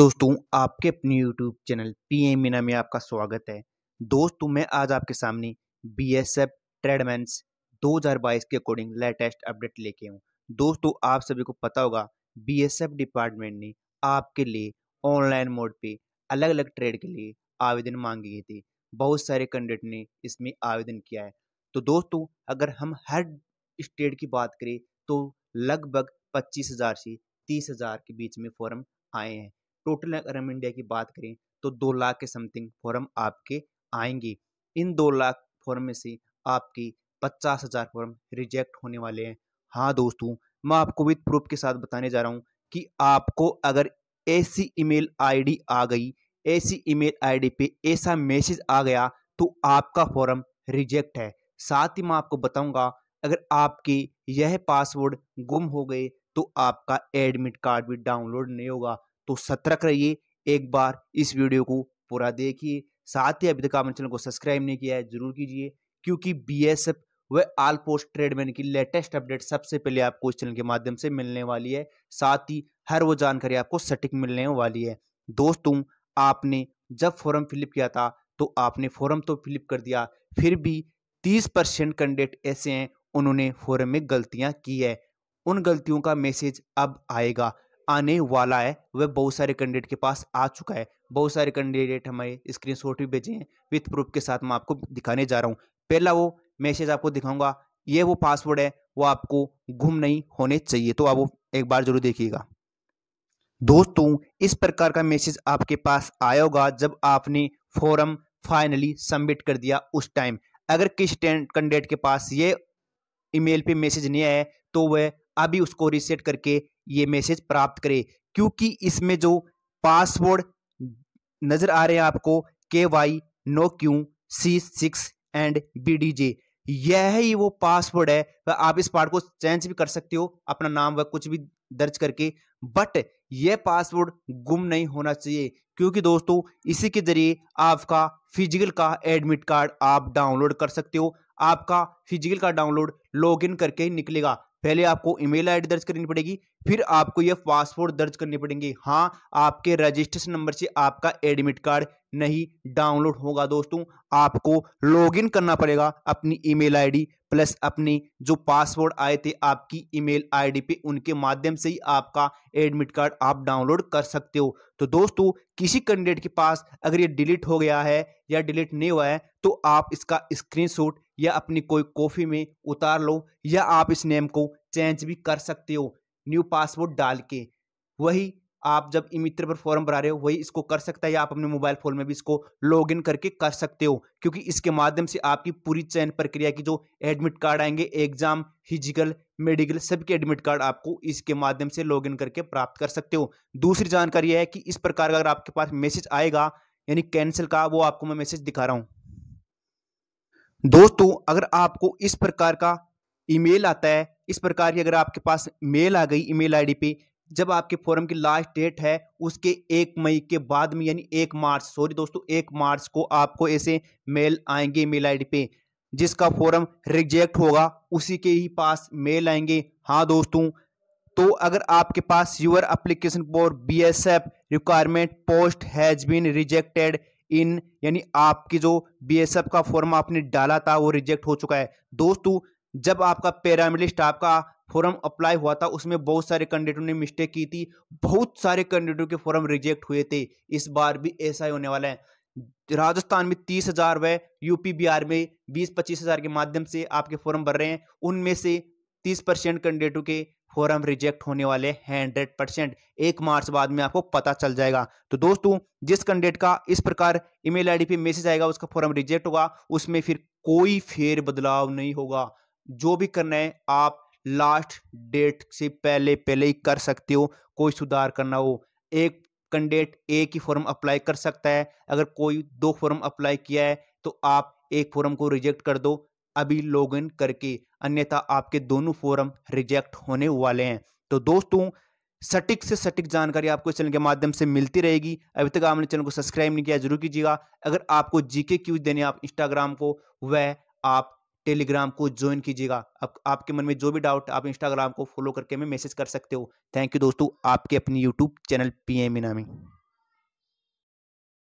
दोस्तों आपके अपने YouTube channel P M Meena में आपका स्वागत है दोस्तों मैं आज आपके सामने बी एस एफ ट्रेडमेंस दो के अकॉर्डिंग लेटेस्ट अपडेट लेके हूँ दोस्तों आप सभी को पता होगा बी एस एफ डिपार्टमेंट ने आपके लिए ऑनलाइन मोड पे अलग अलग ट्रेड के लिए आवेदन मांगे गए थे बहुत सारे कैंडिडेट ने इसमें आवेदन किया है तो दोस्तों अगर हम हर स्टेट की बात करें तो लगभग पच्चीस हज़ार से तीस हज़ार के बीच में फॉर्म आए हैं टोटल अगर हम इंडिया की बात करें तो दो लाख के समथिंग फॉर्म आपके आएंगे इन दो लाख फॉर्म में से आपकी पचास हज़ार फॉर्म रिजेक्ट होने वाले हैं हाँ दोस्तों मैं आपको विद प्रूफ के साथ बताने जा रहा हूँ कि आपको अगर ऐसी ईमेल आईडी आ गई ऐसी ईमेल आईडी पे ऐसा मैसेज आ गया तो आपका फॉर्म रिजेक्ट है साथ ही मैं आपको बताऊंगा अगर आपके यह पासवर्ड गुम हो गए तो आपका एडमिट कार्ड भी डाउनलोड नहीं होगा तो सतर्क रहिए एक बार इस वीडियो को पूरा देखिए साथ ही अभी तक आपने चैनल को सब्सक्राइब नहीं किया है जरूर कीजिए क्योंकि बी एस एफ व आल पोस्ट ट्रेडमैन की लेटेस्ट अपडेट सबसे पहले आपको इस चैनल के माध्यम से मिलने वाली है साथ ही हर वो जानकारी आपको सटीक मिलने वाली है दोस्तों आपने जब फॉर्म फिलअप किया था तो आपने फॉर्म तो फिलअप कर दिया फिर भी तीस परसेंट कैंडिडेट ऐसे हैं उन्होंने फॉर्म में गलतियां की है उन गलतियों का मैसेज अब आएगा आने वाला है वह बहुत सारे कैंडिडेट के पास आ चुका है बहुत सारे कैंडिडेट हमारे स्क्रीनशॉट भी भेजे हैं विथ प्रूफ के साथ मैं आपको दिखाने जा रहा हूँ पहला वो मैसेज आपको दिखाऊंगा ये वो पासवर्ड है वो आपको गुम नहीं होने चाहिए तो आप वो एक बार जरूर देखिएगा दोस्तों इस प्रकार का मैसेज आपके पास आया होगा जब आपने फॉर्म फाइनली सबमिट कर दिया उस टाइम अगर किस कैंडिडेट के पास ये ईमेल पे मैसेज नहीं आया तो वह अभी उसको रिसेट करके ये मैसेज प्राप्त करे क्योंकि इसमें जो पासवर्ड नज़र आ रहे हैं आपको के Y no Q C six and B D J यह ही वो पासवर्ड है वह आप इस पार्ट को चेंज भी कर सकते हो अपना नाम व कुछ भी दर्ज करके बट यह पासवर्ड गुम नहीं होना चाहिए क्योंकि दोस्तों इसी के जरिए आपका फिजिकल का एडमिट कार्ड आप डाउनलोड कर सकते हो आपका फिजिकल का डाउनलोड लॉगिन करके ही निकलेगा पहले आपको ईमेल आईडी दर्ज करनी पड़ेगी फिर आपको यह पासपोर्ट दर्ज करनी पड़ेंगे हाँ आपके रजिस्ट्रेशन नंबर से आपका एडमिट कार्ड नहीं डाउनलोड होगा दोस्तों आपको लॉगिन करना पड़ेगा अपनी ईमेल आईडी प्लस अपने जो पासवर्ड आए थे आपकी ईमेल आईडी पे उनके माध्यम से ही आपका एडमिट कार्ड आप डाउनलोड कर सकते हो तो दोस्तों किसी कैंडिडेट के पास अगर ये डिलीट हो गया है या डिलीट नहीं हुआ है तो आप इसका स्क्रीनशॉट या अपनी कोई कॉफ़ी में उतार लो या आप इस नेम को चेंज भी कर सकते हो न्यू पासवर्ड डाल के वही आप जब इमित्र पर फॉर्म भरा रहे हो वही इसको कर सकता है या आप अपने मोबाइल फ़ोन में भी इसको लॉग इन करके कर सकते हो क्योंकि इसके माध्यम से आपकी पूरी चयन प्रक्रिया की जो एडमिट कार्ड आएंगे एग्जाम फिजिकल मेडिकल सबके एडमिट कार्ड आपको इसके माध्यम से लॉग इन करके प्राप्त कर सकते हो दूसरी जानकारी है कि इस प्रकार का अगर आपके पास मैसेज आएगा यानी कैंसिल का वो आपको मैं मैसेज दिखा रहा हूँ दोस्तों अगर आपको इस प्रकार का ईमेल आता है इस प्रकार की अगर आपके पास मेल आ गई ईमेल आईडी पे जब आपके फॉर्म की लास्ट डेट है उसके एक मई के बाद में यानी एक मार्च सॉरी दोस्तों एक मार्च को आपको ऐसे मेल आएंगे मेल आईडी पे जिसका फॉर्म रिजेक्ट होगा उसी के ही पास मेल आएंगे हाँ दोस्तों तो अगर आपके पास your application for B S F requirement post has been rejected in यानी आपकी जो बी का फॉर्म आपने डाला था वो रिजेक्ट हो चुका है दोस्तों जब आपका पैरामिलिट्री स्टाफ का फॉर्म अप्लाई हुआ था उसमें बहुत सारे कैंडिडेटों ने मिस्टेक की थी बहुत सारे कैंडिडेटों के फॉर्म रिजेक्ट हुए थे इस बार भी ऐसा ही होने वाला है राजस्थान में तीस हजार व यूपी बिहार में बीस पच्चीस हजार के माध्यम से आपके फॉर्म भर रहे हैं उनमें से तीस परसेंट कैंडिडेटों के फॉरम रिजेक्ट होने वाले हंड्रेड परसेंट एक मार्च बाद में आपको पता चल जाएगा तो दोस्तों जिस कैंडिडेट का इस प्रकार ईमेल आईडी पे मैसेज आएगा उसका फॉरम रिजेक्ट होगा उसमें फिर कोई फेर बदलाव नहीं होगा जो भी करना है आप लास्ट डेट से पहले पहले ही कर सकते हो कोई सुधार करना हो एक कैंडिडेट एक ही फॉर्म अप्लाई कर सकता है अगर कोई दो फॉर्म अप्लाई किया है तो आप एक फॉर्म को रिजेक्ट कर दो अभी लॉग इन करके अन्यथा आपके दोनों फॉरम रिजेक्ट होने वाले हैं तो दोस्तों सटीक से सटीक जानकारी आपको इस चैनल के माध्यम से मिलती रहेगी अभी तक आपने चैनल को सब्सक्राइब नहीं किया जरूर कीजिएगा अगर आपको जीके क्यूज देने आप इंस्टाग्राम को वह आप टेलीग्राम को ज्वाइन कीजिएगा अब आपके मन में जो भी डाउट आप इंस्टाग्राम को फॉलो करके हमें मैसेज कर सकते हो थैंक यू दोस्तों आपके अपनी यूट्यूब चैनल पी एम इनामी